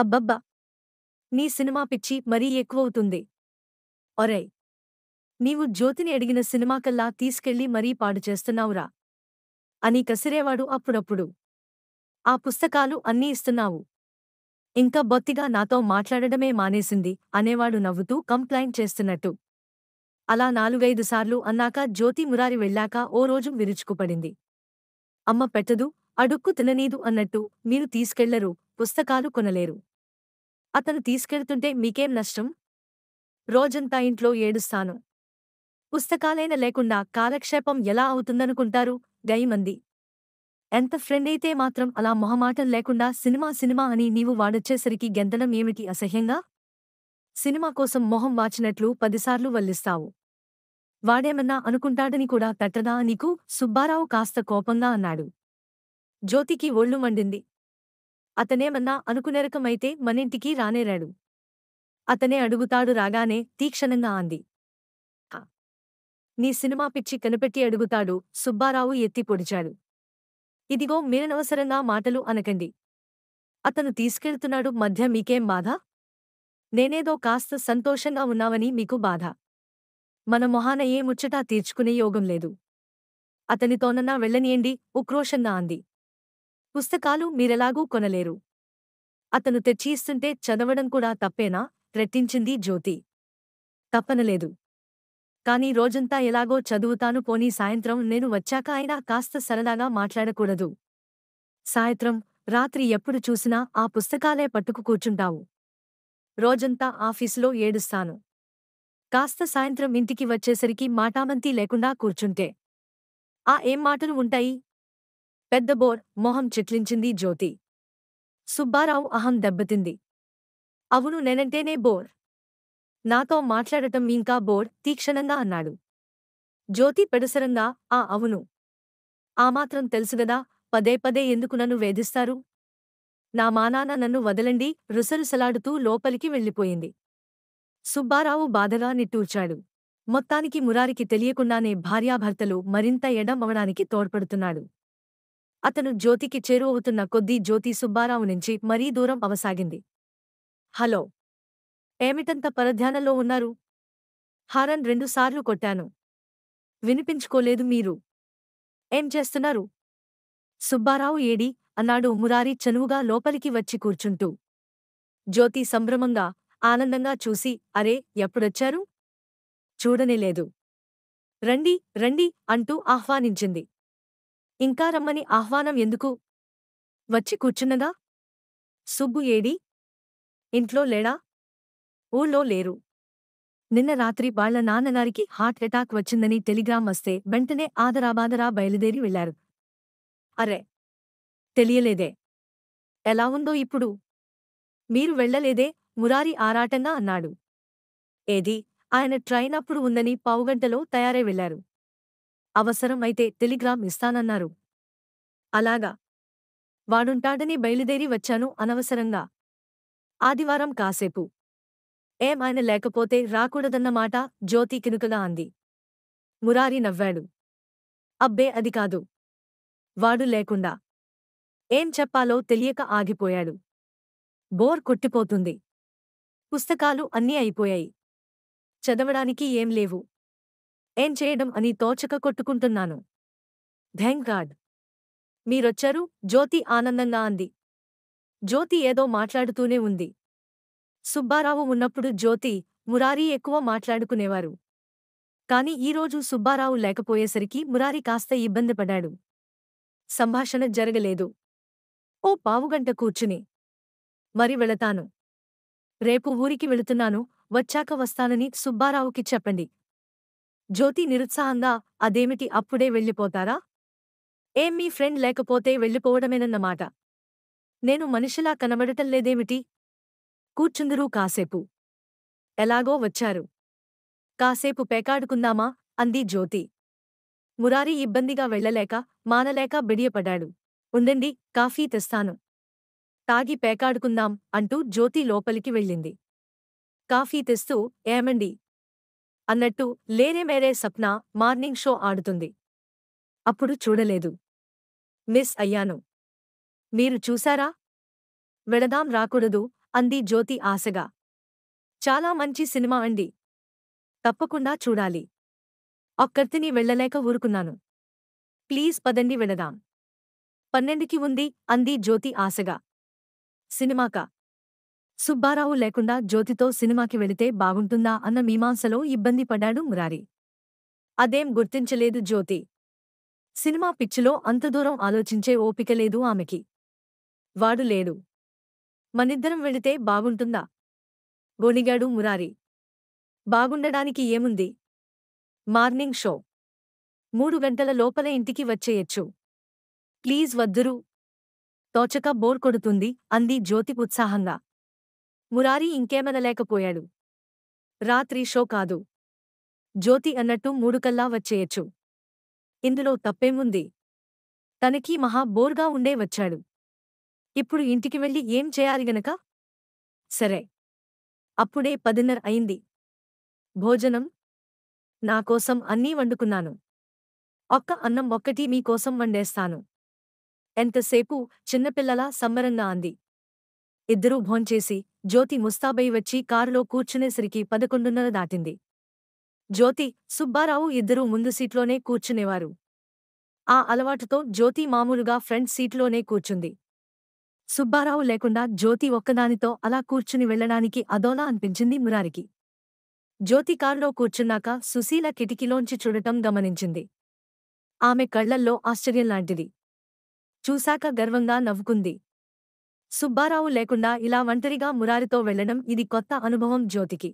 అబ్బబ్బా నీ సినిమా పిచ్చి మరీ ఎక్కువవుతుంది ఒరై నీవు జ్యోతిని అడిగిన సినిమాకల్లా తీసుకెళ్లి మరీ పాడు చేస్తున్నావురా అని కసిరేవాడు అప్పుడప్పుడు ఆ పుస్తకాలు అన్నీ ఇస్తున్నావు ఇంకా బొత్తిగా నాతో మాట్లాడడమే మానేసింది అనేవాడు నవ్వుతూ కంప్లైంట్ చేస్తున్నట్టు అలా నాలుగైదు సార్లు అన్నాక జ్యోతి మురారి వెళ్ళాక ఓ రోజు విరుచుకుపడింది అమ్మ పెట్టదు అడుక్కు తిననీదు అన్నట్టు మీరు తీసుకెళ్లరు పుస్తకాలు కొనలేరు అతను తీసుకెళ్తుంటే మీకేం నష్టం రోజంతా ఇంట్లో ఏడుస్తాను పుస్తకాలైన లేకుండా కాలక్షేపం ఎలా అవుతుందనుకుంటారు గయిమంది ఎంత ఫ్రెండ్ అయితే మాత్రం అలా మొహమాటం లేకుండా సినిమా సినిమా అని నీవు వాడొచ్చేసరికి గెంతనం ఏమిటి అసహ్యంగా సినిమా కోసం మొహం వాచినట్లు పదిసార్లు వల్లిస్తావు వాడేమన్నా అనుకుంటాడని కూడా తట్టదా నీకు సుబ్బారావు కాస్త కోపంగా అన్నాడు జ్యోతికి ఒళ్ళు మండింది అతనేమన్నా అనుకునేరకమైతే మనింటికి రానేరాడు అతనే అడుగుతాడు రాగానే తీక్షణంగా అంది నీ సినిమా పిచ్చి కనిపెట్టి అడుగుతాడు సుబ్బారావు ఎత్తి పొడిచాడు ఇదిగో మీరనవసరంగా మాటలు అనకండి అతను తీసుకెళ్తున్నాడు మధ్య మీకేం బాధ నేనేదో కాస్త సంతోషంగా ఉన్నావని మీకు బాధ మన మొహాన ఏ ముచ్చటా తీర్చుకునే యోగం లేదు అతనితోనన్నా వెళ్ళనీయండి ఉక్రోషంగా అంది పుస్తకాలు మీరెలాగూ కొనలేరు అతను తెచ్చి ఇస్తుంటే చదవడం కూడా తప్పేనా రెట్టించింది జ్యోతి తప్పనలేదు కాని రోజంతా ఎలాగో చదువుతాను పోనీ సాయంత్రం నేను వచ్చాక అయినా కాస్త సరదాగా మాట్లాడకూడదు సాయంత్రం రాత్రి ఎప్పుడు చూసినా ఆ పుస్తకాలే పట్టుకు కూర్చుంటావు రోజంతా ఆఫీసులో ఏడుస్తాను కాస్త సాయంత్రం ఇంటికి వచ్చేసరికి మాటామంతీ లేకుండా కూర్చుంటే ఆ ఏం మాటలు ఉంటాయి పెద్దబోర్ మొహం చిట్లించింది జ్యోతి సుబ్బారావు అహం దెబ్బతింది అవును నేనంటేనే బోర్ నాతో మాట్లాడటం ఇంకా బోర్ తీక్షణంగా అన్నాడు జ్యోతి పెడసరంగా ఆ అవును ఆ మాత్రం తెలుసుగదా పదే పదే ఎందుకు నన్ను వేధిస్తారు నా మానాన నన్ను వదలండి రుసరుసలాడుతూ లోపలికి వెళ్ళిపోయింది సుబ్బారావు బాధగా నిట్టూర్చాడు మొత్తానికి మురారికి తెలియకుండానే భార్యాభర్తలు మరింత ఎడమవడానికి తోడ్పడుతున్నాడు అతను జ్యోతికి చేరువవుతున్న కొద్దీ జ్యోతి సుబ్బారావు నుంచి మరీ దూరం అవసాగింది హలో ఏమిటంత పరధ్యానంలో ఉన్నారు హారన్ రెండుసార్లు కొట్టాను వినిపించుకోలేదు మీరు ఏం చేస్తున్నారు సుబ్బారావు ఏడి అన్నాడు మురారి చనువుగా లోపలికి వచ్చి కూర్చుంటూ జ్యోతి సంభ్రమంగా ఆనందంగా చూసి అరే ఎప్పుడొచ్చారు చూడనేలేదు రండి రండి అంటూ ఆహ్వానించింది ఇంకా రమ్మని ఆహ్వానం ఎందుకు వచ్చి కూర్చున్నదా సుబ్బు ఏడి ఇంట్లో లేడా ఊళ్ళో లేరు నిన్న రాత్రి వాళ్ల నాన్నగారికి హార్ట్ అటాక్ వచ్చిందని టెలిగ్రామ్ వస్తే వెంటనే ఆదరాబాదరా బయలుదేరి వెళ్లారు అరే తెలియలేదే ఎలా ఉందో ఇప్పుడు మీరు వెళ్లలేదే మురారి ఆరాటంగా అన్నాడు ఏది ఆయన ట్రైన్ అప్పుడు ఉందని పావుగంటలో తయారై వెళ్లారు అవసరమైతే టెలిగ్రామ్ ఇస్తానన్నారు అలాగా వాడుంటాడని బయలుదేరి వచ్చాను అనవసరంగా ఆదివారం కాసేపు ఏం ఆయన లేకపోతే రాకూడదన్నమాట జ్యోతి కినుకగా అంది మురారి నవ్వాడు అబ్బే అది కాదు వాడు లేకుండా ఏం చెప్పాలో తెలియక ఆగిపోయాడు బోర్ కొట్టిపోతుంది పుస్తకాలు అన్నీ అయిపోయాయి చదవడానికి ఏం లేవు ఏం చేయడం అని తోచక కొట్టుకుంటున్నాను థ్యాంక్ గాడ్ మీరొచ్చారు జ్యోతి ఆనందంగా అంది జ్యోతి ఏదో మాట్లాడుతూనే ఉంది సుబ్బారావు ఉన్నప్పుడు జ్యోతి మురారి ఎక్కువ మాట్లాడుకునేవారు కాని ఈరోజు సుబ్బారావు లేకపోయేసరికి మురారి కాస్త ఇబ్బంది పడ్డాడు సంభాషణ జరగలేదు ఓ పావుగంట కూర్చుని మరి వెళతాను రేపు ఊరికి వెళుతున్నాను వచ్చాక వస్తానని సుబ్బారావుకి చెప్పండి జ్యోతి నిరుత్సాహంగా అదేమిటి అప్పుడే వెళ్ళిపోతారా ఏం మీ ఫ్రెండ్ లేకపోతే వెళ్ళిపోవడమేనన్నమాట నేను మనిషిలా కనబడటం లేదేమిటి కూర్చుందురు కాసేపు ఎలాగో వచ్చారు కాసేపు పేకాడుకుందామా అంది జ్యోతి మురారి ఇబ్బందిగా వెళ్లలేక మానలేక బిడియపడాడు ఉండండి కాఫీ తెస్తాను తాగి పేకాడుకుందాం అంటూ జ్యోతి లోపలికి వెళ్ళింది కాఫీ తెస్తూ ఏమండి అన్నట్టు మేరే సప్న మార్నింగ్ షో ఆడుతుంది అప్పుడు చూడలేదు మిస్ అయ్యాను మీరు చూశారా వెడదాం రాకూడదు అంది జ్యోతి ఆశగా చాలా మంచి సినిమా అండి తప్పకుండా చూడాలి ఒక్కర్తిని వెళ్లలేక ఊరుకున్నాను ప్లీజ్ పదండి వెళదాం పన్నెండుకి ఉంది అంది జ్యోతి ఆశగా సినిమాకా సుబ్బారావు లేకుండా జ్యోతితో సినిమాకి వెళితే బాగుంటుందా అన్న మీమాంసలో ఇబ్బంది పడ్డాడు మురారి అదేం గుర్తించలేదు జ్యోతి సినిమా పిచ్చిలో అంత దూరం ఆలోచించే ఓపిక లేదు ఆమెకి వాడు లేడు మనిద్దరం వెళితే బాగుంటుందా గొనిగాడు మురారి బాగుండడానికి ఏముంది మార్నింగ్ షో మూడు గంటల లోపల ఇంటికి వచ్చేయచ్చు ప్లీజ్ వద్దురు తోచక బోర్ కొడుతుంది అంది జ్యోతి ఉత్సాహంగా మురారి ఇంకేమనలేకపోయాడు రాత్రి షో కాదు జ్యోతి అన్నట్టు మూడుకల్లా వచ్చేయచ్చు ఇందులో తప్పేముంది తనకీ మహా బోర్గా ఉండే వచ్చాడు ఇప్పుడు ఇంటికి వెళ్ళి ఏం చేయాలి గనక సరే అప్పుడే పదిన్నర అయింది భోజనం నాకోసం అన్నీ వండుకున్నాను ఒక్క అన్నం ఒక్కటి మీకోసం వండేస్తాను ఎంతసేపు చిన్నపిల్లలా సమ్మరంగా అంది ఇద్దరూ భోంచేసి జ్యోతి ముస్తాబై వచ్చి కారులో కూర్చునేసరికి పదకొండున్నర దాటింది జ్యోతి సుబ్బారావు ఇద్దరూ ముందు సీట్లోనే కూర్చునేవారు ఆ అలవాటుతో జ్యోతి మామూలుగా ఫ్రంట్ సీట్లోనే కూర్చుంది సుబ్బారావు లేకుండా జ్యోతి ఒక్కదానితో అలా కూర్చుని వెళ్లడానికి అదోలా అనిపించింది మురారికి జ్యోతి కారులో కూర్చున్నాక సుశీల కిటికీలోంచి చూడటం గమనించింది ఆమె కళ్లల్లో ఆశ్చర్యం లాంటిది చూశాక గర్వంగా నవ్వుకుంది సుబ్బారావు లేకుండా ఇలా ఒంటరిగా మురారితో వెళ్లడం ఇది కొత్త అనుభవం జ్యోతికి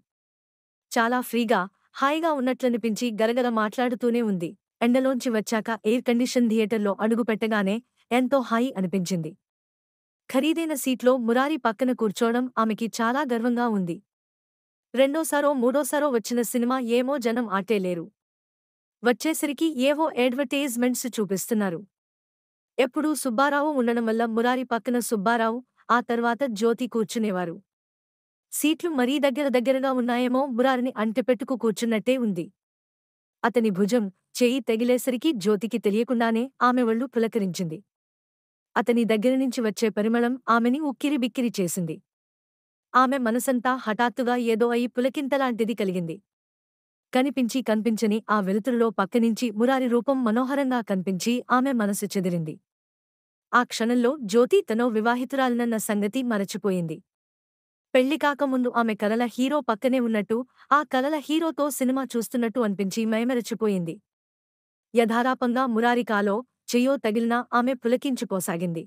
చాలా ఫ్రీగా హాయిగా ఉన్నట్లనిపించి గరగర మాట్లాడుతూనే ఉంది ఎండలోంచి వచ్చాక ఎయిర్ కండిషన్ థియేటర్లో అడుగుపెట్టగానే ఎంతో హాయి అనిపించింది ఖరీదైన సీట్లో మురారి పక్కన కూర్చోవడం ఆమెకి చాలా గర్వంగా ఉంది రెండోసారో మూడోసారో వచ్చిన సినిమా ఏమో జనం ఆటేలేరు వచ్చేసరికి ఏవో అడ్వర్టైజ్మెంట్స్ చూపిస్తున్నారు ఎప్పుడూ సుబ్బారావు ఉండడం వల్ల మురారి పక్కన సుబ్బారావు ఆ తర్వాత జ్యోతి కూర్చునేవారు సీట్లు మరీ దగ్గర దగ్గరగా ఉన్నాయేమో మురారిని అంటెపెట్టుకు కూర్చున్నట్టే ఉంది అతని భుజం చేయి తగిలేసరికి జ్యోతికి తెలియకుండానే ఆమె ఒళ్ళు పులకరించింది అతని దగ్గర నుంచి వచ్చే పరిమళం ఆమెని ఉక్కిరి బిక్కిరి చేసింది ఆమె మనసంతా హఠాత్తుగా ఏదో అయి పులకింతలాంటిది కలిగింది కనిపించి కనిపించని ఆ వెలుతురులో పక్కనించి మురారి రూపం మనోహరంగా కనిపించి ఆమె మనసు చెదిరింది ఆ క్షణంలో జ్యోతి తనో వివాహితురాలనన్న సంగతి మరచిపోయింది పెళ్లి కాకముందు ఆమె కలల హీరో పక్కనే ఉన్నట్టు ఆ కలల హీరోతో సినిమా చూస్తున్నట్టు అనిపించి మైమరచిపోయింది యథారాపంగా మురారికాలో చెయ్యో తగిలినా ఆమె పులకించుకోసాగింది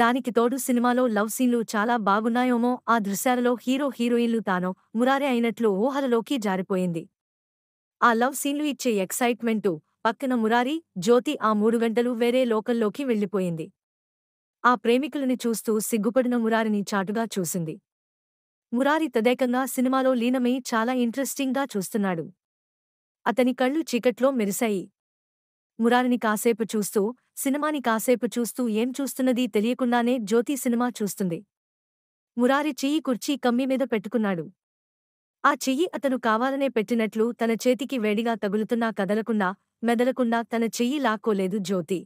దానికి తోడు సినిమాలో లవ్ సీన్లు చాలా బాగున్నాయోమో ఆ దృశ్యాలలో హీరో హీరోయిన్లు తానో మురారే అయినట్లు ఊహలలోకి జారిపోయింది ఆ లవ్ సీన్లు ఇచ్చే ఎక్సైట్మెంటు పక్కన మురారి జ్యోతి ఆ మూడు గంటలు వేరే లోకల్లోకి వెళ్ళిపోయింది ఆ ప్రేమికులని చూస్తూ సిగ్గుపడిన మురారిని చాటుగా చూసింది మురారి తదేకంగా సినిమాలో లీనమై చాలా ఇంట్రెస్టింగ్గా చూస్తున్నాడు అతని కళ్ళు చీకట్లో మెరిశాయి మురారిని కాసేపు చూస్తూ సినిమాని కాసేపు చూస్తూ ఏం చూస్తున్నది తెలియకుండానే జ్యోతి సినిమా చూస్తుంది మురారి చెయ్యి కుర్చీ కమ్మి మీద పెట్టుకున్నాడు ఆ చెయ్యి అతను కావాలనే పెట్టినట్లు తన చేతికి వేడిగా తగులుతున్నా కదలకుండా మెదలకుండా తన చెయ్యి లాక్కోలేదు జ్యోతి